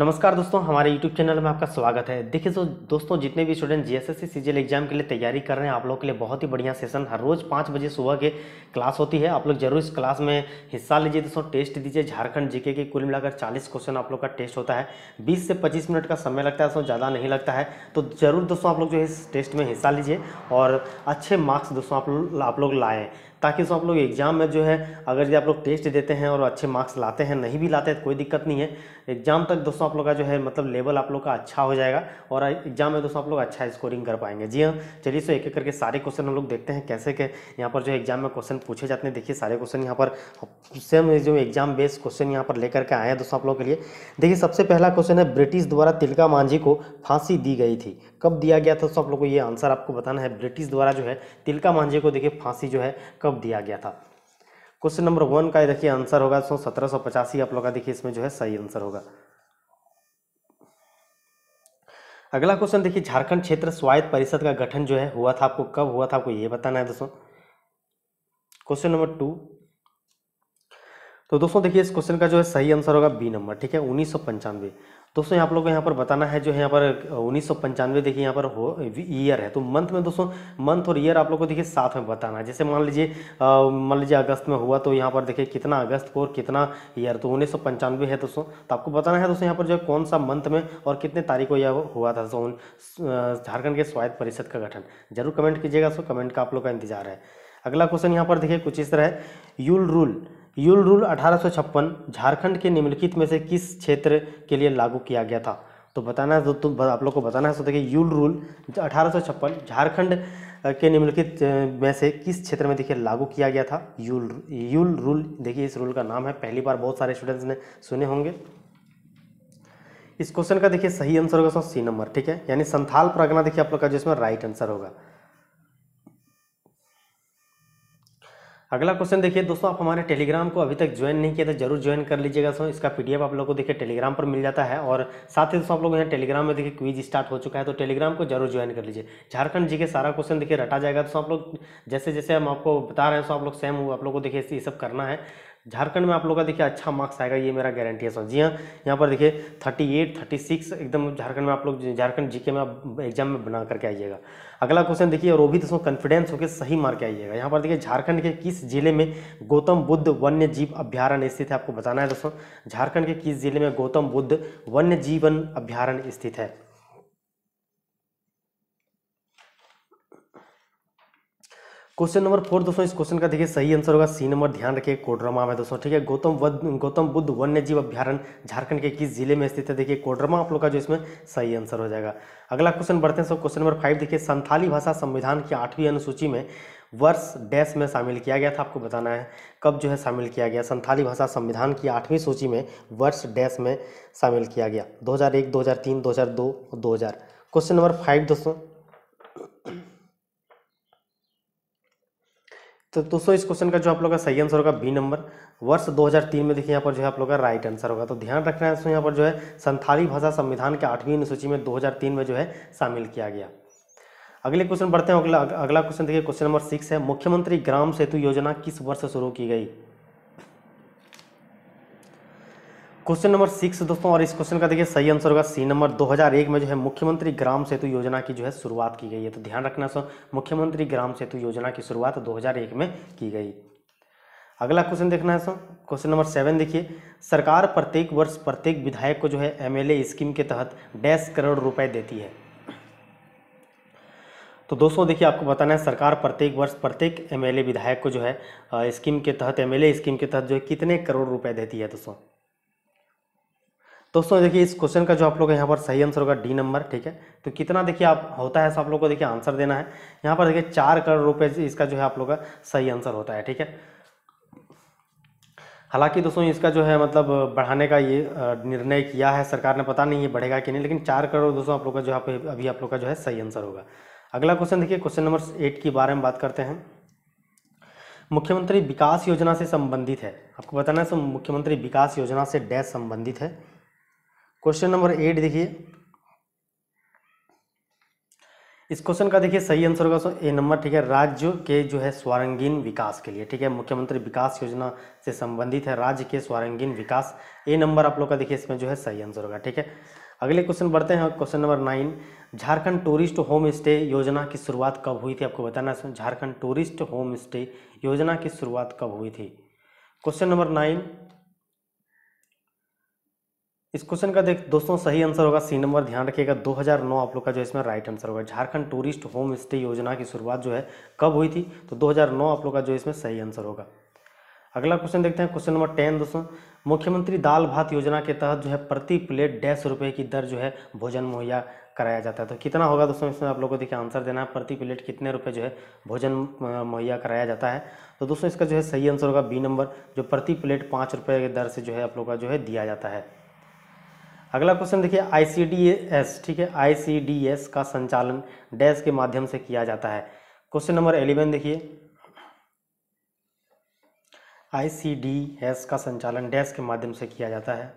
नमस्कार दोस्तों हमारे YouTube चैनल में आपका स्वागत है देखिए तो दोस्तों जितने भी स्टूडेंट जीएसएससी सीजीएल एग्जाम के लिए तैयारी कर रहे हैं आप लोग के लिए बहुत ही बढ़िया सेशन हर रोज़ पाँच बजे सुबह के क्लास होती है आप लोग जरूर इस क्लास में हिस्सा लीजिए दोस्तों टेस्ट दीजिए झारखंड जीके के कुल मिलाकर चालीस क्वेश्चन आप लोग का टेस्ट होता है बीस से पच्चीस मिनट का समय लगता है दोस्तों ज़्यादा नहीं लगता है तो ज़रूर दोस्तों आप लोग जो इस टेस्ट में हिस्सा लीजिए और अच्छे मार्क्स दोस्तों आप लोग लाएँ ताकि सो आप लोग एग्ज़ाम में जो है अगर ये आप लोग टेस्ट देते हैं और अच्छे मार्क्स लाते हैं नहीं भी लाते हैं तो कोई दिक्कत नहीं है एग्ज़ाम तक दोस्तों आप लोग का जो है मतलब लेवल आप लोग का अच्छा हो जाएगा और एग्ज़ाम में दोस्तों आप लोग अच्छा स्कोरिंग कर पाएंगे जी हाँ चलिए सो एक एक करके सारे क्वेश्चन हम लोग देखते हैं कैसे के यहाँ पर जो एग्ज़ाम में क्वेश्चन पूछे जाते हैं देखिए सारे क्वेश्चन यहाँ पर सेम जो एग्ज़ाम बेस्ड क्वेश्चन यहाँ पर लेकर के आए हैं दोस्तों आप लोग के लिए देखिए सबसे पहला क्वेश्चन है ब्रिटिश द्वारा तिलका मांझी को फांसी दी गई थी कब दिया गया था दोस्तों आप लोग को ये आंसर आपको बताना है ब्रिटिश द्वारा जो है तिलका मांझी को देखिए फांसी जो है कब कब दिया गया था क्वेश्चन नंबर वन का देखिए आंसर होगा सो सत्रह सौ पचासी आप लोग का देखिए इसमें जो है सही आंसर होगा अगला क्वेश्चन देखिए झारखंड क्षेत्र स्वायत्त परिषद का गठन जो है हुआ था आपको कब हुआ था आपको ये बताना है दोस्तों क्वेश्चन नंबर टू तो दोस्तों देखिए इस क्वेश्चन का जो है सही आंसर होगा बी नंबर ठीक है उन्नीस दोस्तों आप लोग को यहाँ पर बताना है जो है यहाँ पर उन्नीस देखिए यहाँ पर हो ईयर है तो मंथ में दोस्तों मंथ और ईयर आप लोग को देखिए साथ में बताना है जैसे मान लीजिए मान लीजिए अगस्त में हुआ तो यहाँ पर देखिए कितना अगस्त को और कितना ईयर तो उन्नीस है दोस्तों तो आपको बताना है दोस्तों यहाँ पर जो है कौन सा मंथ में और कितने तारीख को यह हुआ था दोस्तों झारखंड के स्वायत्त परिषद का गठन जरूर कमेंट कीजिएगा दोस्तों कमेंट का आप लोग का इंतजार है अगला क्वेश्चन यहाँ पर देखिए कुछ इस तरह है यूल रूल यूल रूल अठारह झारखंड के निम्नलिखित में से किस क्षेत्र के लिए लागू किया गया था तो बताना है तो तुम आप लोग को बताना है तो देखिए यूल रूल अठारह झारखंड के निम्नलिखित में से किस क्षेत्र में देखिए लागू किया गया था यूल यूल रूल देखिए इस रूल का नाम है पहली बार बहुत सारे स्टूडेंट्स ने सुने होंगे इस क्वेश्चन का देखिए सही आंसर होगा सी नंबर ठीक है यानी संथाल प्रगना देखिए आप लोग का जिसमें राइट आंसर होगा अगला क्वेश्चन देखिए दोस्तों आप हमारे टेलीग्राम को अभी तक ज्वाइन नहीं किया था तो जरूर ज्वाइन कर लीजिएगा सो इसका पीडीएफ आप लोग को देखिए टेलीग्राम पर मिल जाता है और साथ ही दोस्तों आप लोग यहाँ टेलीग्राम में देखिए क्विज स्टार्ट हो चुका है तो टेलीग्राम को जरूर ज्वाइन कर लीजिए झारखंड जी के सारा क्वेश्चन देखिए रटा जाएगा तो आप लोग जैसे जैसे हम आपको बता रहे हैं सो आप लोग सेम आप लोग को देखिए ये सब करना है झारखंड में आप लोग का देखिए अच्छा मार्क्स आएगा ये मेरा गारंटी है सर जी हाँ यहाँ पर देखिए थर्टी एट थर्टी सिक्स एकदम झारखंड में आप लोग झारखंड जीके में आप एग्जाम में बना करके आइएगा अगला क्वेश्चन देखिए और वो भी दोस्तों कॉन्फिडेंस होकर सही मार के आइएगा यहाँ पर देखिए झारखंड के किस जिले में गौतम बुद्ध वन्य जीव अभ्यारण स्थित है आपको बताना है दोस्तों झारखंड के किस जिले में गौतम बुद्ध वन्य जीवन अभ्यारण्य स्थित है क्वेश्चन नंबर फोर दोस्तों इस क्वेश्चन का देखिए सही आंसर होगा सी नंबर ध्यान रखिए कोडरमा में दोस्तों ठीक है गौतम गौतम बुद्ध वन्य जीव अभ्यारण झारखंड के किस जिले में स्थित है देखिए कोडरमा आप लोग का जो इसमें सही आंसर हो जाएगा अगला क्वेश्चन बढ़ते हैं सो क्वेश्चन नंबर फाइव देखिए संथाली भाषा संविधान की आठवीं अनुसूची में वर्ष डैश में शामिल किया गया था आपको बताना है कब जो है शामिल किया गया संथाली भाषा संविधान की आठवीं सूची में वर्ष डैश में शामिल किया गया दो हज़ार एक 2000 क्वेश्चन नंबर फाइव दोस्तों तो दोस्तों इस क्वेश्चन का जो आप लोग का सही आंसर होगा बी नंबर वर्ष 2003 में देखिए यहाँ पर जो है आप लोग का राइट आंसर होगा तो ध्यान रखना है यहाँ पर जो है संथाली भाषा संविधान के आठवीं अनुसूची में 2003 में जो है शामिल किया गया अगले क्वेश्चन बढ़ते हैं अगला अगला क्वेश्चन देखिए क्वेश्चन नंबर सिक्स है मुख्यमंत्री ग्राम सेतु योजना किस वर्ष शुरू की गई क्वेश्चन नंबर सिक्स दोस्तों और इस क्वेश्चन का देखिए सही आंसर होगा सी नंबर 2001 में जो है मुख्यमंत्री ग्राम सेतु योजना की जो है शुरुआत की गई है तो ध्यान रखना सर मुख्यमंत्री ग्राम सेतु योजना की शुरुआत 2001 में की गई अगला क्वेश्चन देखना है सर क्वेश्चन नंबर सेवन देखिए सरकार प्रत्येक वर्ष प्रत्येक विधायक को जो है एमएलए स्कीम के तहत डैश करोड़ रुपए देती है तो दोस्तों देखिए आपको बताना है सरकार प्रत्येक वर्ष प्रत्येक एमएलए विधायक को जो है स्कीम के तहत एमएलए स्कीम के तहत जो है कितने करोड़ रुपए देती है दोस्तों दोस्तों देखिए इस क्वेश्चन का जो आप लोग यहाँ पर सही आंसर होगा डी नंबर ठीक है तो कितना देखिए आप होता है सब लोग को देखिए आंसर देना है यहाँ पर देखिए चार करोड़ रुपए इसका जो है आप लोग का सही आंसर होता है ठीक है हालांकि दोस्तों इसका जो है मतलब बढ़ाने का ये निर्णय किया है सरकार ने पता नहीं ये बढ़ेगा कि नहीं लेकिन चार करोड़ दोस्तों आप लोग का जो है अभी आप लोग का जो है सही आंसर होगा अगला क्वेश्चन देखिए क्वेश्चन नंबर एट के बारे में बात करते हैं मुख्यमंत्री विकास योजना से संबंधित है आपको बताना है मुख्यमंत्री विकास योजना से डैश संबंधित है क्वेश्चन नंबर एट देखिए इस क्वेश्चन का देखिए सही आंसर होगा ए नंबर ठीक है राज्य के जो है स्वारंगीन विकास के लिए ठीक है मुख्यमंत्री विकास योजना से संबंधित है राज्य के स्वारंगीन विकास ए नंबर आप लोग का देखिए इसमें जो है सही आंसर होगा ठीक है अगले क्वेश्चन बढ़ते हैं question number nine Jharkhand tourist home stay योजना की शुरुआत कब हुई थी आपको बताना है झारखंड टूरिस्ट होम स्टे योजना की शुरुआत कब हुई थी क्वेश्चन नंबर नाइन इस क्वेश्चन का देख दोस्तों सही आंसर होगा सी नंबर ध्यान रखिएगा 2009 आप लोग का जो इसमें राइट आंसर होगा झारखंड टूरिस्ट होम स्टे योजना की शुरुआत जो है कब हुई थी तो 2009 आप लोग का जो इसमें सही आंसर होगा अगला क्वेश्चन देखते हैं क्वेश्चन नंबर टेन दोस्तों मुख्यमंत्री दाल भात योजना के तहत जो है प्रति प्लेट डेढ़ सौ रुपये की दर जो है भोजन मुहैया कराया जाता है तो कितना होगा दोस्तों इसमें आप लोगों को देखिए आंसर देना है प्रति प्लेट कितने रुपए जो है भोजन मुहैया कराया जाता है तो दोस्तों इसका जो है सही आंसर होगा बी नंबर जो प्रति प्लेट पाँच रुपये की दर से जो है आप लोग का जो है दिया जाता है अगला क्वेश्चन देखिए आईसीडीएस ठीक है आईसीडीएस का संचालन डैश के माध्यम से किया जाता है क्वेश्चन नंबर एलेवन देखिए आईसीडीएस का संचालन डैश के माध्यम से किया जाता है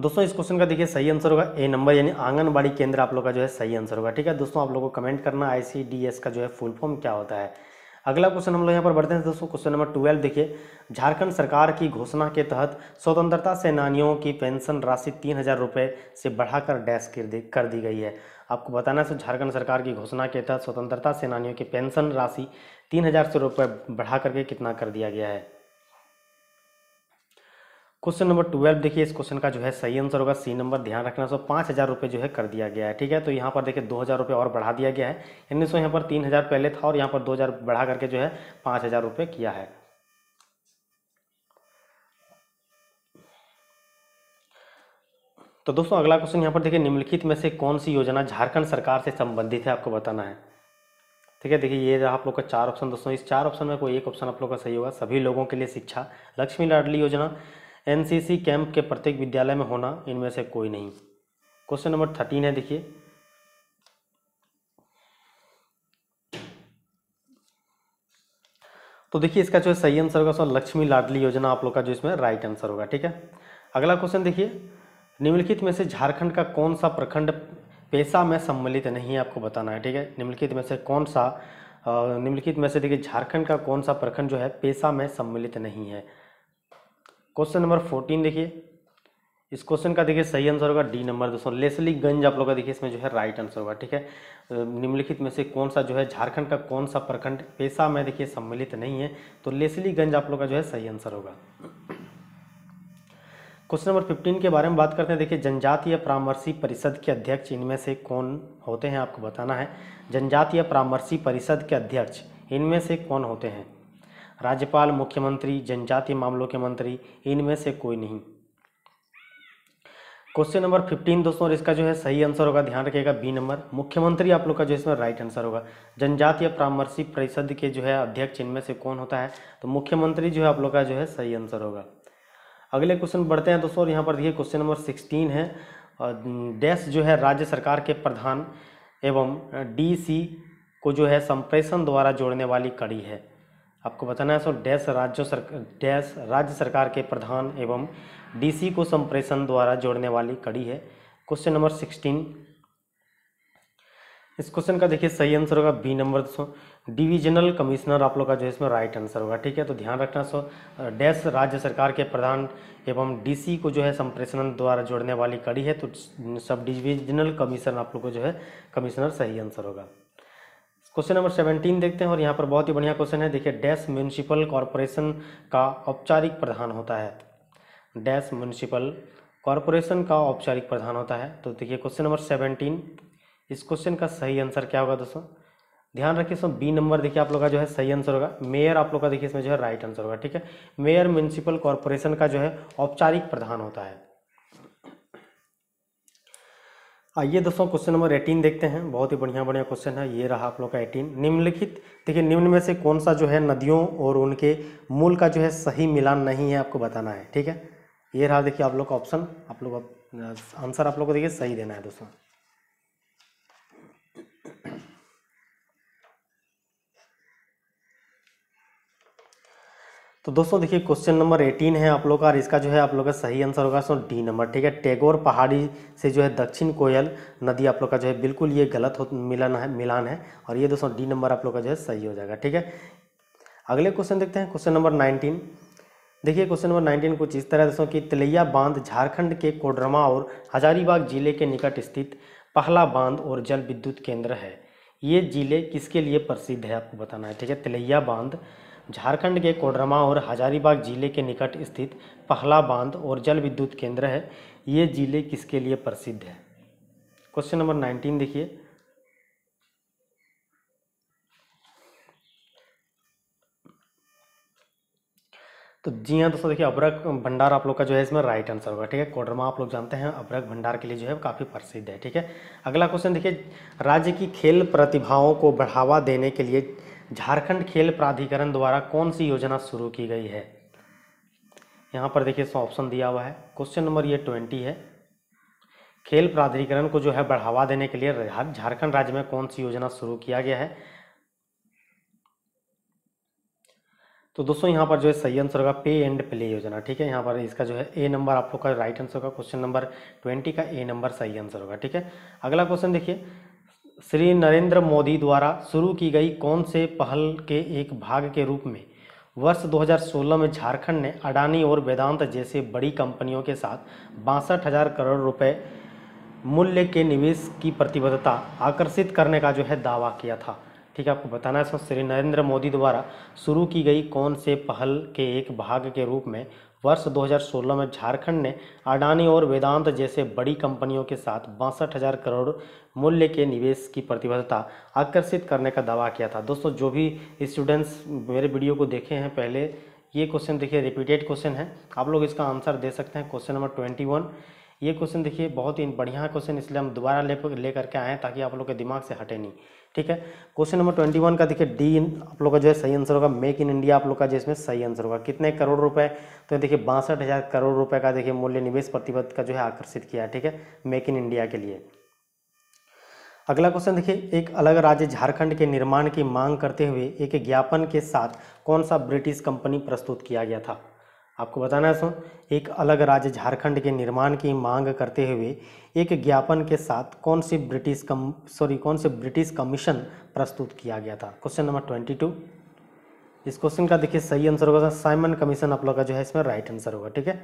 दोस्तों इस क्वेश्चन का देखिए सही आंसर होगा ए नंबर यानी आंगनबाड़ी केंद्र आप लोग का जो है सही आंसर होगा ठीक है दोस्तों आप लोगों को कमेंट करना आईसीडीएस का जो है फुल फॉर्म क्या होता है अगला क्वेश्चन हम लोग यहाँ पर बढ़ते हैं दोस्तों क्वेश्चन नंबर ट्वेल्व देखिए झारखंड सरकार की घोषणा के तहत स्वतंत्रता सेनानियों की पेंशन राशि तीन हज़ार रुपये से बढ़ाकर डैश कर दी कर दी गई है आपको बताना है झारखंड सरकार की घोषणा के तहत स्वतंत्रता सेनानियों की पेंशन राशि तीन हज़ार से रुपये बढ़ा करके कितना कर दिया गया है क्वेश्चन नंबर ट्वेल्व देखिए इस क्वेश्चन का जो है सही आंसर होगा सी नंबर ध्यान रखना सो पाँच हज़ार रुपये जो है कर दिया गया है ठीक है तो यहाँ पर देखिए दो हज़ार रुपये और बढ़ा दिया गया है यानी सो यहाँ पर तीन हज़ार पहले था और यहाँ पर दो हज़ार बढ़ा करके जो है पाँच हज़ार रुपये किया है तो दोस्तों अगला क्वेश्चन यहाँ पर देखिए निम्नलिखित में से कौन सी योजना झारखंड सरकार से संबंधित है आपको बताना है ठीक है देखिए ये रहा आप लोग का चार ऑप्शन दोस्तों इस चार ऑप्शन में कोई एक ऑप्शन आप लोग का सही होगा सभी लोगों के लिए शिक्षा लक्ष्मी लाडली योजना एनसीसी कैंप के प्रत्येक विद्यालय में होना इनमें से कोई नहीं क्वेश्चन नंबर थर्टीन है देखिए तो देखिए इसका जो है सही आंसर होगा लक्ष्मी लाडली योजना आप लोग का जो इसमें राइट आंसर होगा ठीक है अगला क्वेश्चन देखिए निम्नलिखित में से झारखंड का कौन सा प्रखंड पेशा में सम्मिलित नहीं है आपको बताना है ठीक है निम्नलिखित में से कौन सा निम्नलिखित में से देखिए झारखंड का कौन सा प्रखंड जो है पेशा में सम्मिलित नहीं है क्वेश्चन नंबर फोर्टीन देखिए इस क्वेश्चन का देखिए सही आंसर होगा डी नंबर दोस्तों लेसली गंज आप लोग का देखिए इसमें जो है राइट आंसर होगा ठीक है निम्नलिखित में से कौन सा जो है झारखंड का कौन सा प्रखंड पेशा में देखिए सम्मिलित नहीं है तो लेसली गंज आप लोग का जो है सही आंसर होगा क्वेश्चन नंबर फिफ्टीन के बारे में बात करते हैं देखिए जनजातीय परामर्शी परिषद के अध्यक्ष इनमें से कौन होते हैं आपको बताना है जनजातीय परामर्शी परिषद के अध्यक्ष इनमें से कौन होते हैं राज्यपाल मुख्यमंत्री जनजातीय मामलों के मंत्री इनमें से कोई नहीं क्वेश्चन नंबर फिफ्टीन दोस्तों और इसका जो है सही आंसर होगा ध्यान रखिएगा बी नंबर मुख्यमंत्री आप लोग का जो इसमें राइट आंसर होगा जनजातीय परामर्शी परिषद के जो है अध्यक्ष इनमें से कौन होता है तो मुख्यमंत्री जो है आप लोग का जो है सही आंसर होगा अगले क्वेश्चन बढ़ते हैं दोस्तों और यहाँ पर देखिए क्वेश्चन नंबर सिक्सटीन है डैश जो है राज्य सरकार के प्रधान एवं डी को जो है संप्रेषण द्वारा जोड़ने वाली कड़ी है आपको बताना है सो डैश राज्य सरकार डैश राज्य सरकार के प्रधान एवं डीसी को संप्रेषण द्वारा जोड़ने वाली कड़ी है क्वेश्चन नंबर सिक्सटीन इस क्वेश्चन का देखिए सही आंसर होगा B number so divisional commissioner आप लोग का जो है इसमें राइट आंसर होगा ठीक है तो ध्यान रखना सो डैश राज्य सरकार के प्रधान एवं डीसी को जो है संप्रेषण द्वारा जोड़ने वाली कड़ी है तो सब डिविजनल कमिश्नर आप लोग को जो है कमिश्नर सही आंसर होगा क्वेश्चन नंबर सेवनटीन देखते हैं और यहाँ पर बहुत ही बढ़िया क्वेश्चन है देखिए डैश म्यूनसिपल कॉरपोरेशन का औपचारिक प्रधान होता है डैश म्यूनसिपल कॉरपोरेशन का औपचारिक प्रधान होता है तो देखिए क्वेश्चन नंबर सेवनटीन इस क्वेश्चन का सही आंसर क्या होगा दोस्तों ध्यान रखिए इसमें बी नंबर देखिए आप लोग का जो है सही आंसर होगा मेयर आप लोग का देखिए इसमें जो है राइट आंसर होगा ठीक है मेयर म्यूनिसिपल कॉरपोरेशन का जो है औपचारिक प्रधान होता है आइए दोस्तों क्वेश्चन नंबर एटीन देखते हैं बहुत ही बढ़िया बढ़िया क्वेश्चन है ये रहा आप लोग का एटीन निम्नलिखित देखिए निम्न में से कौन सा जो है नदियों और उनके मूल का जो है सही मिलान नहीं है आपको बताना है ठीक है ये रहा देखिए आप लोग का ऑप्शन आप लोग आंसर आप लोग को देखिए सही देना है दोस्तों तो दोस्तों देखिए क्वेश्चन नंबर 18 है आप लोग का और इसका जो है आप लोग का सही आंसर होगा सो डी नंबर ठीक है टेगोर पहाड़ी से जो है दक्षिण कोयल नदी आप लोग का जो है बिल्कुल ये गलत हो मिलान है मिलान है और ये दोस्तों डी नंबर आप लोग का जो है सही हो जाएगा ठीक है अगले क्वेश्चन देखते हैं क्वेश्चन नंबर नाइनटीन देखिए क्वेश्चन नंबर नाइनटीन कुछ इस तरह दोस्तों की तिलैया बांध झारखंड के कोडरमा और हजारीबाग जिले के निकट स्थित पहला बांध और जल विद्युत केंद्र है ये जिले किसके लिए प्रसिद्ध है आपको बताना है ठीक है तिलैया बांध झारखंड के कोडरमा और हजारीबाग जिले के निकट स्थित पहला बांध और जल विद्युत केंद्र है ये जिले किसके लिए प्रसिद्ध है क्वेश्चन नंबर नाइनटीन देखिए तो जी हाँ दोस्तों देखिए अबरक भंडार आप लोग का जो है इसमें राइट आंसर होगा ठीक है कोडरमा आप लोग जानते हैं अबरक भंडार के लिए जो है काफ़ी प्रसिद्ध है ठीक है अगला क्वेश्चन देखिए राज्य की खेल प्रतिभाओं को बढ़ावा देने के लिए झारखंड खेल प्राधिकरण द्वारा कौन सी योजना शुरू की गई है यहाँ पर देखिए इसमें ऑप्शन दिया हुआ है क्वेश्चन नंबर ये ट्वेंटी है खेल प्राधिकरण को जो है बढ़ावा देने के लिए झारखंड राज्य में कौन सी योजना शुरू किया गया है तो दोस्तों यहाँ पर जो है सही आंसर होगा पे एंड प्ले योजना ठीक है यहाँ पर इसका जो है ए नंबर आप लोग का राइट आंसर होगा क्वेश्चन नंबर ट्वेंटी का ए नंबर सही आंसर होगा ठीक है अगला क्वेश्चन देखिए श्री नरेंद्र मोदी द्वारा शुरू की गई कौन से पहल के एक भाग के रूप में वर्ष 2016 में झारखंड ने अडानी और वेदांत जैसे बड़ी कंपनियों के साथ बासठ हज़ार करोड़ रुपए मूल्य के निवेश की प्रतिबद्धता आकर्षित करने का जो है दावा किया था ठीक है आपको बताना है श्री नरेंद्र मोदी द्वारा शुरू की गई कौन से पहल के एक भाग के रूप में वर्ष 2016 में झारखंड ने अडानी और वेदांत जैसे बड़ी कंपनियों के साथ बासठ हज़ार करोड़ मूल्य के निवेश की प्रतिबद्धता आकर्षित करने का दावा किया था दोस्तों जो भी स्टूडेंट्स मेरे वीडियो को देखे हैं पहले ये क्वेश्चन देखिए रिपीटेड क्वेश्चन है आप लोग इसका आंसर दे सकते हैं क्वेश्चन नंबर ट्वेंटी वन ये क्वेश्चन देखिए बहुत ही बढ़िया क्वेश्चन इसलिए हम दोबारा ले लेकर के आएँ ताकि आप लोग के दिमाग से हटे नहीं ठीक है क्वेश्चन नंबर ट्वेंटी वन का देखिए डी आप लोग का जो है सही आंसर होगा मेक इन इंडिया आप लोग का जो इसमें सही आंसर होगा कितने करोड़ रुपए तो देखिए बासठ हज़ार करोड़ रुपए का देखिए मूल्य निवेश प्रतिबद्ध का जो है आकर्षित किया है ठीक है मेक इन इंडिया के लिए अगला क्वेश्चन देखिए एक अलग राज्य झारखंड के निर्माण की मांग करते हुए एक ज्ञापन के साथ कौन सा ब्रिटिश कंपनी प्रस्तुत किया गया था आपको बताना है एक अलग राज्य झारखंड के निर्माण की मांग करते हुए एक ज्ञापन के साथ कौन सी ब्रिटिश कम सॉरी कौन से ब्रिटिश कमीशन प्रस्तुत किया गया था क्वेश्चन नंबर ट्वेंटी टू इस क्वेश्चन का देखिए सही आंसर होगा साइमन कमीशन आप लोग का जो है इसमें राइट आंसर होगा ठीक है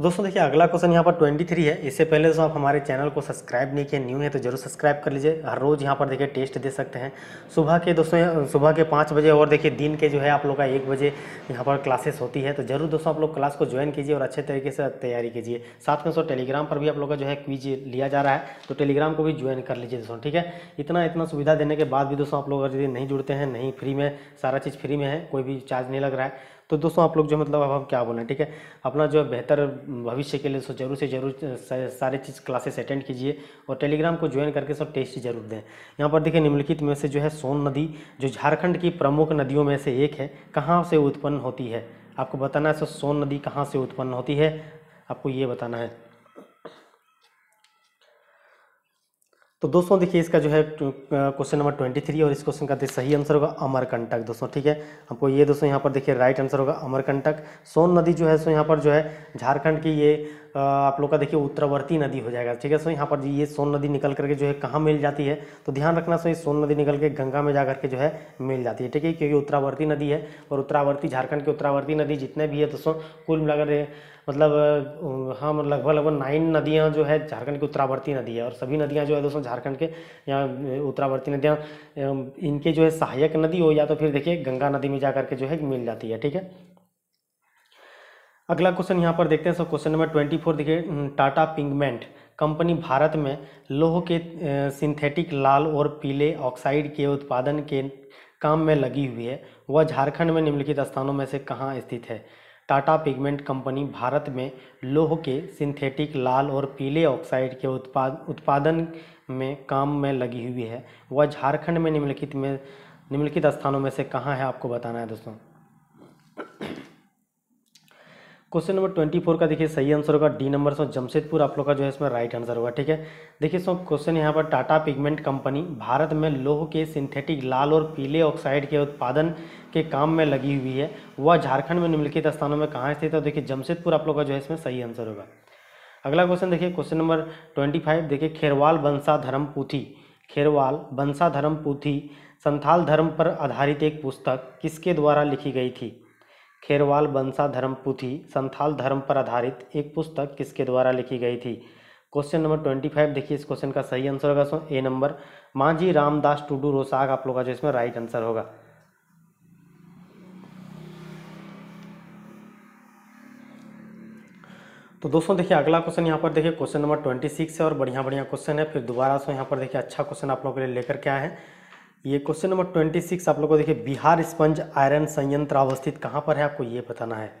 दोस्तों देखिए अगला क्वेश्चन यहाँ पर 23 है इससे पहले दोस्तों आप हमारे चैनल को सब्सक्राइब नहीं किए न्यू है तो जरूर सब्सक्राइब कर लीजिए हर रोज़ यहाँ पर देखिए टेस्ट दे सकते हैं सुबह के दोस्तों सुबह के पाँच बजे और देखिए दिन के जो है आप लोग का एक बजे यहाँ पर क्लासेस होती है तो जरूर दोस्तों आप लोग क्लास को ज्वाइन कीजिए और अच्छे तरीके से तैयारी कीजिए साथ में दोस्तों टेलीग्राम पर भी आप लोग का जो है क्विज लिया जा रहा है तो टेलीग्राम को भी ज्वाइन कर लीजिए दोस्तों ठीक है इतना इतना सुविधा देने के बाद भी दोस्तों आप लोग यदि नहीं जुड़ते हैं नहीं फ्री में सारा चीज़ फ्री में है कोई भी चार्ज नहीं लग रहा है तो दोस्तों आप लोग जो मतलब अब हम क्या बोलें ठीक है अपना जो बेहतर भविष्य के लिए सो जरूर से जरूर सारे चीज़ क्लासेस अटेंड कीजिए और टेलीग्राम को ज्वाइन करके सब टेस्ट जरूर दें यहाँ पर देखिए निम्नलिखित में से जो है सोन नदी जो झारखंड की प्रमुख नदियों में से एक है कहाँ से उत्पन्न होती है आपको बताना है सो सोन नदी कहाँ से उत्पन्न होती है आपको ये बताना है तो दोस्तों देखिए इसका जो है क्वेश्चन नंबर ट्वेंटी थ्री और इस क्वेश्चन का सही आंसर होगा अमरकंटक दोस्तों ठीक है हमको ये दोस्तों यहाँ पर देखिए राइट आंसर होगा अमरकंटक सोन नदी जो है सो यहाँ पर जो है झारखंड की ये आप लोग का देखिए उत्तरवर्ती नदी हो जाएगा ठीक है सो यहाँ पर ये सोन नदी निकल करके जो है कहाँ मिल जाती है तो ध्यान रखना सो ये सोन नदी निकल के गंगा में जा करके जो है मिल जाती है ठीक है क्योंकि उत्तरावर्ती नदी है और उत्तरावर्ती झारखंड की उत्तरावर्ती नदी जितने भी है दोस्तों कुल मिलाकर मतलब हम हाँ, मतलब लगभग लगभग नाइन नदियाँ जो है झारखंड की उत्तरावर्ती नदी है और सभी नदियाँ जो है दोस्तों झारखंड के यहाँ उत्तरावर्ती नदियाँ इनके जो है सहायक नदी हो या तो फिर देखिए गंगा नदी में जा करके जो है मिल जाती है ठीक है अगला क्वेश्चन यहाँ पर देखते हैं sir question number twenty four देखिए टाटा पिगमेंट कंपनी भारत में लोह के सिंथेटिक लाल और पीले ऑक्साइड के उत्पादन के काम में लगी हुई है वह झारखंड में निम्नलिखित स्थानों में से कहाँ स्थित है टाटा पिगमेंट कंपनी भारत में लोह के सिंथेटिक लाल और पीले ऑक्साइड के उत्पाद उत्पादन में काम में लगी हुई है वह झारखंड में निम्नलिखित में निम्नलिखित स्थानों में से कहाँ है आपको बताना है दोस्तों क्वेश्चन नंबर ट्वेंटी फोर का देखिए सही आंसर होगा डी नंबर सो जमशेदपुर आप लोग का जो है इसमें राइट आंसर होगा ठीक है देखिए सो क्वेश्चन यहाँ पर टाटा पिगमेंट कंपनी भारत में लोह के सिंथेटिक लाल और पीले ऑक्साइड के उत्पादन के काम में लगी हुई है वह झारखंड में निम्नलिखित स्थानों में कहाँ स्थित है तो देखिए जमशेदपुर आप लोग का जो है इसमें सही आंसर होगा अगला क्वेश्चन देखिए क्वेश्चन नंबर ट्वेंटी फाइव देखिए खेरवाल बंसा धर्म पुथी खेरवाल बंसा धर्म पुथी संथाल धर्म पर आधारित एक पुस्तक किसके द्वारा लिखी गई थी खेरवाल बंसा धर्म पुथी संथाल धर्म पर आधारित एक पुस्तक किसके द्वारा लिखी गई थी क्वेश्चन नंबर ट्वेंटी फाइव देखिए इस क्वेश्चन का सही आंसर होगा ए नंबर मांझी रामदास टूडू रोसाग आप लोग का जो इसमें राइट आंसर होगा तो दोस्तों देखिए अगला क्वेश्चन यहाँ पर देखिए क्वेश्चन नंबर ट्वेंटी सिक्स है और बढ़िया बढ़िया क्वेश्चन है फिर दोबारा से यहाँ पर देखिए अच्छा क्वेश्चन आप लोगों के लिए लेकर के आए हैं ये क्वेश्चन नंबर ट्वेंटी सिक्स आप लोगों को देखिए बिहार स्पंज आयरन संयंत्र अवस्थित कहाँ पर है आपको ये बताना है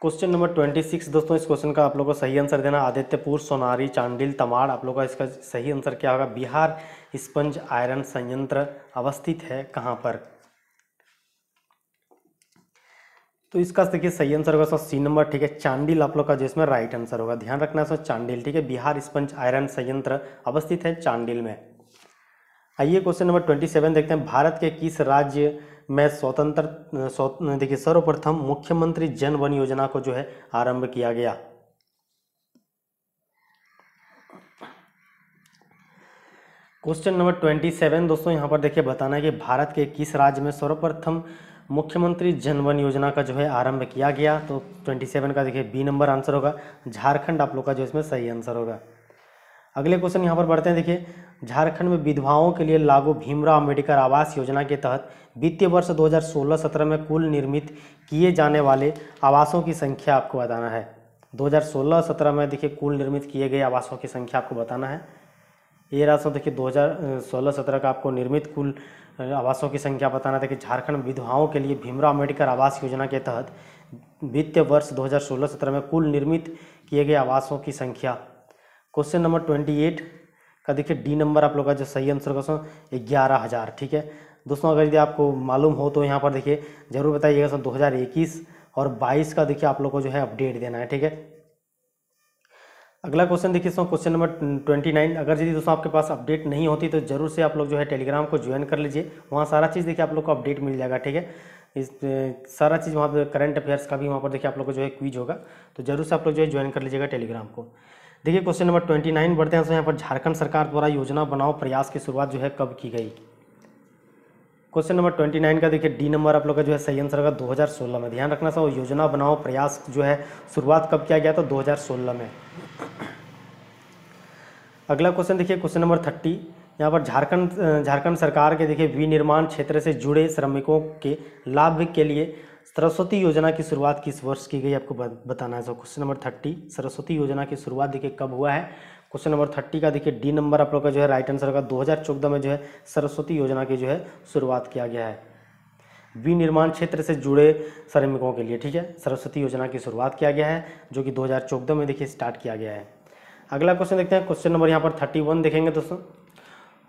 क्वेश्चन नंबर ट्वेंटी सिक्स दोस्तों इस क्वेश्चन का आप लोगों को सही आंसर देना आदित्यपुर सोनारी चांडिल तमाड़ आप लोगों का इसका सही आंसर क्या होगा बिहार स्पंज आयरन संयंत्र अवस्थित है कहाँ पर तो इसका देखिए सही आंसर होगा सर सी नंबर ठीक है चांडिल आप लोग का जो इसमें राइट आंसर होगा ध्यान रखना है सर चांडिल ठीक है बिहार स्पंज आयरन संयंत्र अवस्थित है चांडिल में आइए क्वेश्चन नंबर ट्वेंटी सेवन देखते हैं भारत के किस राज्य में स्वतंत्र देखिए सर्वप्रथम मुख्यमंत्री जन वन योजना को जो है आरंभ किया गया क्वेश्चन नंबर ट्वेंटी सेवन दोस्तों यहां पर देखिए बताना है कि भारत के किस राज्य में सर्वप्रथम मुख्यमंत्री जनवन योजना का जो है आरंभ किया गया तो 27 का देखिए बी नंबर आंसर होगा झारखंड आप लोग का जो इसमें सही आंसर होगा अगले क्वेश्चन यहाँ पर बढ़ते हैं देखिए झारखंड में विधवाओं के लिए लागू भीमराव अम्बेडकर आवास योजना के तहत वित्तीय वर्ष 2016-17 में कुल निर्मित किए जाने वाले आवासों की संख्या आपको बताना है 2016-17 में देखिए कुल निर्मित किए गए आवासों की संख्या आपको बताना है ये सो देखिए 2016-17 का आपको निर्मित कुल आवासों की संख्या बताना था कि झारखंड विधवाओं के लिए भीमराव अम्बेडकर आवास योजना के तहत वित्तीय वर्ष 2016-17 में कुल निर्मित किए गए आवासों की संख्या क्वेश्चन नंबर 28 का देखिए डी नंबर आप लोग का जो सही आंसर क्वेश्चन ग्यारह हज़ार ठीक है दोस्तों अगर यदि आपको मालूम हो तो यहाँ पर देखिए ज़रूर बताइएगा सर दो और बाईस का देखिए आप लोग को जो है अपडेट देना है ठीक है अगला क्वेश्चन देखिए दोस्तों क्वेश्चन नंबर ट्वेंटी नाइन अगर यदि दोस्तों आपके पास अपडेट नहीं होती तो जरूर से आप लोग जो है टेलीग्राम को ज्वाइन कर लीजिए वहाँ सारा चीज़ देखिए आप लोग को अपडेट मिल जाएगा ठीक है इस सारा चीज़ वहाँ पर करंट अफेयर्स का भी वहाँ पर देखिए आप लोग को जो है क्विज होगा तो जरूर से आप लोग जो है ज्वाइन कर लीजिएगा टेलीग्राम को देखिए क्वेश्चन नंबर ट्वेंटी नाइन बढ़ते हैं यहाँ पर झारखंड सरकार द्वारा योजना बनाओ प्रयास की शुरुआत जो है कब की गई क्वेश्चन नंबर ट्वेंटी नाइन का देखिए डी नंबर आप लोग का जो है सही आंसर होगा 2016 में ध्यान रखना सब योजना बनाओ प्रयास जो है शुरुआत कब किया गया था 2016 में अगला क्वेश्चन देखिए क्वेश्चन नंबर थर्टी यहाँ पर झारखंड झारखंड सरकार के देखिए विनिर्माण क्षेत्र से जुड़े श्रमिकों के लाभ के लिए सरस्वती योजना की शुरुआत किस वर्ष की गई आपको बताना है sir question number thirty Saraswati योजना की शुरुआत देखिए कब हुआ है क्वेश्चन नंबर थर्टी का देखिए डी नंबर आप लोग का जो है राइट आंसर होगा दो में जो है सरस्वती योजना की जो है शुरुआत किया गया है विनिर्माण क्षेत्र से जुड़े श्रमिकों के लिए ठीक है सरस्वती योजना की शुरुआत किया गया है जो कि दो में देखिए स्टार्ट किया गया है अगला क्वेश्चन देखते हैं क्वेश्चन नंबर यहाँ पर थर्टी वन देखेंगे दोस्तों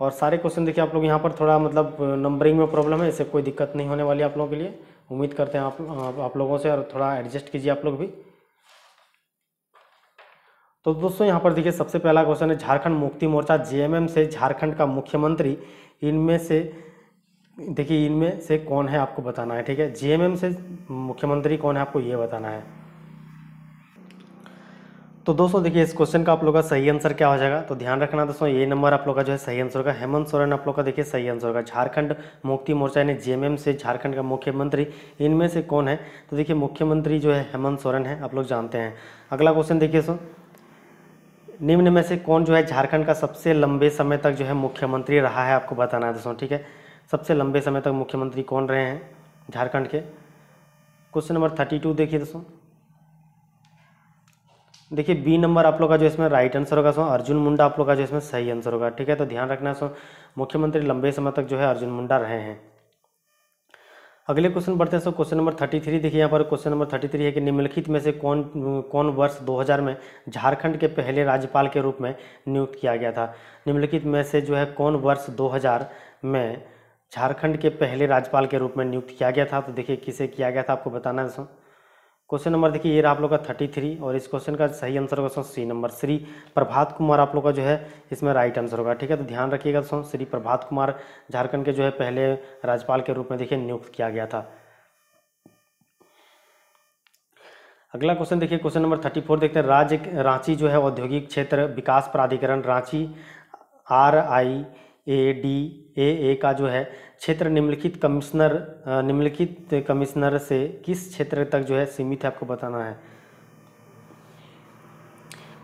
और सारे क्वेश्चन देखिए आप लोग यहाँ पर थोड़ा मतलब नंबरिंग में प्रॉब्लम है इससे कोई दिक्कत नहीं होने वाली आप लोगों के लिए उम्मीद करते हैं आप आप लोगों से और थोड़ा एडजस्ट कीजिए आप लोग भी तो दोस्तों यहाँ पर देखिए सबसे पहला क्वेश्चन है झारखंड मुक्ति मोर्चा जेएमएम से झारखंड का मुख्यमंत्री इनमें से देखिए इनमें से कौन है आपको बताना है ठीक है जेएमएम से मुख्यमंत्री कौन है आपको ये बताना है तो दोस्तों देखिए इस क्वेश्चन का आप लोग का सही आंसर क्या हो जाएगा तो ध्यान रखना दोस्तों ये नंबर आप लोग का जो है सही आंसर होगा हेमंत सोरेन आप लोग का देखिए सही आंसर होगा झारखंड मुक्ति मोर्चा यानी जेएमएम से झारखंड का मुख्यमंत्री इनमें से कौन है तो देखिए मुख्यमंत्री जो है हेमंत सोरेन है आप लोग जानते हैं अगला क्वेश्चन देखिए सो निम्न में से कौन जो है झारखंड का सबसे लंबे समय तक जो है मुख्यमंत्री रहा है आपको बताना है दोस्तों ठीक है सबसे लंबे समय तक मुख्यमंत्री कौन रहे हैं झारखंड के क्वेश्चन नंबर थर्टी टू देखिए दोस्तों देखिए बी नंबर आप लोग का जो इसमें राइट आंसर होगा सो अर्जुन मुंडा आप लोग का जो इसमें सही आंसर होगा ठीक है तो ध्यान रखना सो मुख्यमंत्री लंबे समय तक जो है अर्जुन मुंडा रहे हैं अगले क्वेश्चन बढ़ते हैं sir question number thirty three देखिए यहाँ पर क्वेश्चन नंबर थर्टी थ्री है कि निम्नलिखित में से कौन कौन वर्ष 2000 में झारखंड के पहले राज्यपाल के रूप में नियुक्त किया गया था निम्नलिखित में से जो है कौन वर्ष 2000 में झारखंड के पहले राज्यपाल के रूप में नियुक्त किया गया था तो देखिए किसे किया गया था आपको बताना है सर क्वेश्चन नंबर देखिए ये रहा आप लोग का थर्टी थ्री और इस क्वेश्चन का सही आंसर होगा सी नंबर श्री प्रभात कुमार आप लोग का जो है इसमें राइट आंसर होगा ठीक है तो ध्यान रखिएगा दोस्तों श्री प्रभात कुमार झारखंड के जो है पहले राज्यपाल के रूप में देखिए नियुक्त किया गया था अगला क्वेश्चन देखिए क्वेश्चन नंबर थर्टी फोर देखते हैं राज्य रांची जो है औद्योगिक क्षेत्र विकास प्राधिकरण Ranchi R I A D A A का जो है क्षेत्र निम्नलिखित कमिश्नर निम्नलिखित कमिश्नर से किस क्षेत्र तक जो है सीमित है आपको बताना है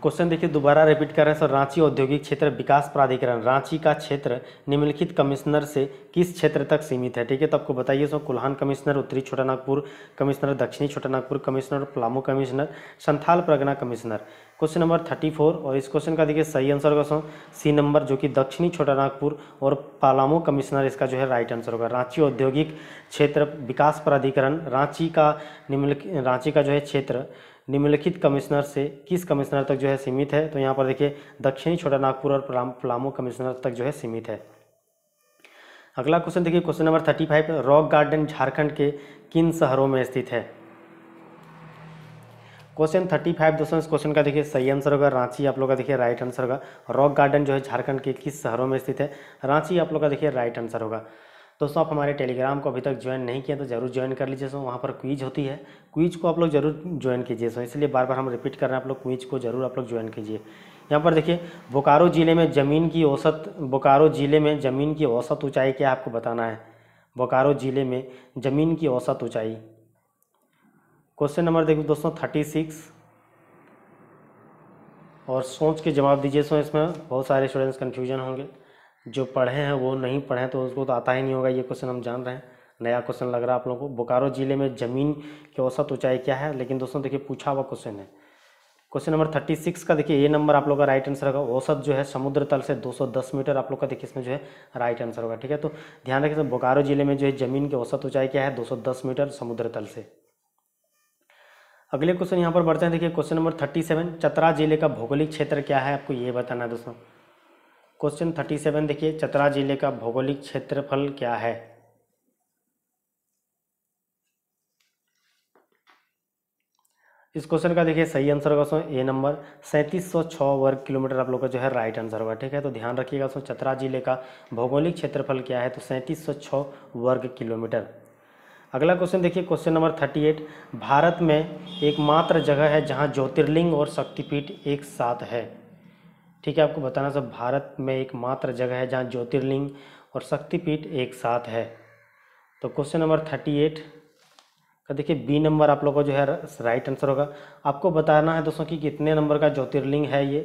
क्वेश्चन देखिए दोबारा रिपीट कर रहे हैं सर रांची औद्योगिक क्षेत्र विकास प्राधिकरण रांची का क्षेत्र निम्नलिखित कमिश्नर से किस क्षेत्र तक सीमित है ठीक है तो आपको बताइए सर कुल्हान कमिश्नर उत्तरी छोटा नागपुर कमिश्नर दक्षिणी Chota Nagpur commissioner Palamu commissioner Santhal Pargana commissioner question number thirty four और इस क्वेश्चन का देखिए सही आंसर होगा सो सी नंबर जो कि दक्षिणी छोटा नागपुर और पालामो कमिश्नर इसका जो है राइट आंसर होगा रांची औद्योगिक क्षेत्र विकास प्राधिकरण रांची का निम्नलिखित रांची का जो है क्षेत्र निम्नलिखित कमिश्नर से किस कमिश्नर तक जो है सीमित है तो यहाँ पर देखिए दक्षिणी छोटा नागपुर और पलामू कमिश्नर तक जो है सीमित है अगला क्वेश्चन देखिए question number thirty five rock garden Jharkhand के किन शहरों में स्थित है क्वेश्चन थर्टी फाइव दोस्तों इस क्वेश्चन का देखिए सही आंसर होगा रांची आप लोग का देखिए राइट आंसर होगा रॉक गार्डन जो है झारखंड के किस शहरों में स्थित है रांची आप लोग का देखिए राइट आंसर होगा दोस्तों आप हमारे टेलीग्राम को अभी तक ज्वाइन नहीं किया तो ज़रूर ज्वाइन कर लीजिए सो वहाँ पर क्विज होती है क्विज को आप लोग जरूर ज्वाइन कीजिए सो इसलिए बार बार हम रिपीट कर रहे हैं आप लोग क्विज को जरूर आप लोग ज्वाइन कीजिए यहाँ पर देखिए बोकारो ज़िले में ज़मीन की औसत बोकारो ज़िले में ज़मीन की औसत ऊँचाई क्या आपको बताना है बोकारो ज़िले में ज़मीन की औसत ऊँचाई क्वेश्चन नंबर देखिए दोस्तों थर्टी सिक्स और सोच के जवाब दीजिए सो इसमें बहुत सारे स्टूडेंट्स कन्फ्यूजन होंगे जो पढ़े हैं वो नहीं पढ़े तो उसको तो आता ही नहीं होगा ये क्वेश्चन हम जान रहे हैं नया क्वेश्चन लग रहा है आप लोगों को बोकारो जिले में ज़मीन की औसत ऊंचाई क्या है लेकिन दोस्तों देखिए पूछा हुआ क्वेश्चन है क्वेश्चन नंबर थर्टी सिक्स का देखिए ये नंबर आप लोग का राइट आंसर होगा औसत जो है समुद्र तल से 210 मीटर आप लोग का देखिए इसमें जो है राइट आंसर होगा ठीक है तो ध्यान रखिए बोकारो जिले में जो है ज़मीन की औसत ऊंचाई क्या है दस मीटर समुद्र तल से अगले क्वेश्चन यहाँ पर बढ़ते हैं देखिए question number thirty seven Chatra जिले का भौगोलिक क्षेत्र क्या है आपको ये बताना है दोस्तों क्वेश्चन थर्टी सेवन देखिए चतरा जिले का भौगोलिक क्षेत्रफल क्या है इस क्वेश्चन का देखिए सही आंसर होगा सो ए नंबर सैंतीस सौ छः वर्ग किलोमीटर आप लोग का जो है राइट आंसर होगा ठीक है तो ध्यान रखिएगा सो चतरा जिले का भौगोलिक क्षेत्रफल क्या है तो सैंतीस सौ छः वर्ग किलोमीटर अगला क्वेश्चन देखिए question number thirty eight Bharat में एकमात्र जगह है जहां ज्योतिर्लिंग और शक्तिपीठ एक साथ है ठीक है आपको बताना सब भारत में एकमात्र जगह है जहाँ ज्योतिर्लिंग और शक्तिपीठ एक साथ है तो क्वेश्चन नंबर थर्टी एट का देखिए बी नंबर आप लोग का जो है राइट आंसर होगा आपको बताना है दोस्तों कि कितने नंबर का ज्योतिर्लिंग है ये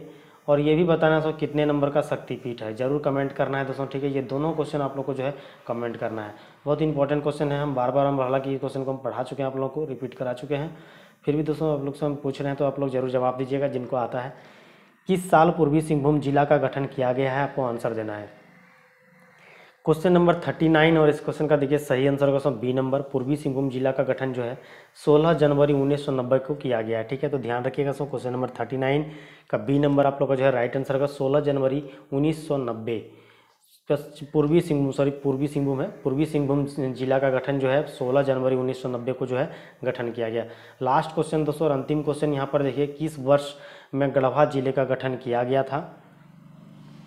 और ये भी बताना है दोस्तों कितने नंबर का शक्तिपीठ है जरूर कमेंट करना है दोस्तों ठीक है ये दोनों क्वेश्चन आप लोग को जो है कमेंट करना है बहुत इंपॉर्टेंट क्वेश्चन है हम बार बार हम हालांकि ये क्वेश्चन को हम पढ़ा चुके हैं आप लोगों को रिपीट करा चुके हैं फिर भी दोस्तों आप लोग से हम पूछ रहे हैं तो आप लोग जरूर जवाब दीजिएगा जिनको आता है किस साल पूर्वी सिंहभूम जिला का गठन किया गया है आपको आंसर देना है क्वेश्चन नंबर थर्टी नाइन और इस क्वेश्चन का देखिए सही आंसर होगा उसमें बी नंबर पूर्वी सिंहभूम जिला का गठन जो है 16 जनवरी उन्नीस सौ नब्बे को किया गया है ठीक है तो ध्यान रखिएगा so question number thirty nine का बी नंबर आप लोग का जो है राइट आंसर होगा सोलह जनवरी नब्बे पूर्वी सिंहभूम सॉरी पूर्वी सिंहभूम है पूर्वी सिंहभूम जिला का गठन जो है 16 जनवरी 1990 को जो है गठन किया गया लास्ट क्वेश्चन दोस्तों और अंतिम क्वेश्चन यहाँ पर देखिए किस वर्ष में गढ़वा जिले का गठन किया गया था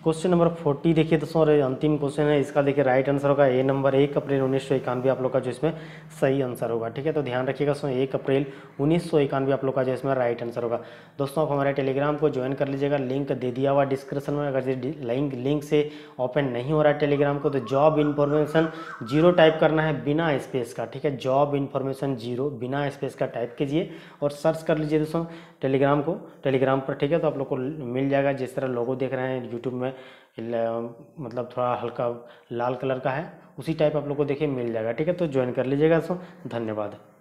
क्वेश्चन नंबर फोर्टी देखिए दोस्तों और अंतिम क्वेश्चन है इसका देखिए राइट आंसर होगा ए नंबर एक अप्रैल उन्नीस सौ इक्यानवे आप लोग का जो इसमें सही आंसर होगा ठीक है तो ध्यान रखिएगा दोस्तों एक अप्रैल उन्नीस सौ इक्यानवे आप लोग का जो इसमें राइट आंसर होगा दोस्तों आप हमारे टेलीग्राम को ज्वाइन कर लीजिएगा लिंक दे दिया हुआ डिस्क्रिप्शन में अगर लिंक लिंक से ओपन नहीं हो रहा है टेलीग्राम को तो जॉब इन्फॉर्मेशन जीरो टाइप करना है बिना स्पेस का ठीक है जॉब इन्फॉर्मेशन जीरो बिना स्पेस का टाइप कीजिए और सर्च कर लीजिए दोस्तों टेलीग्राम को टेलीग्राम पर ठीक है तो आप लोग को मिल जाएगा जिस तरह लोगों देख रहे हैं यूट्यूब में मतलब थोड़ा हल्का लाल कलर का है उसी टाइप आप लोग को देखिए मिल जाएगा ठीक है तो ज्वाइन कर लीजिएगा सो धन्यवाद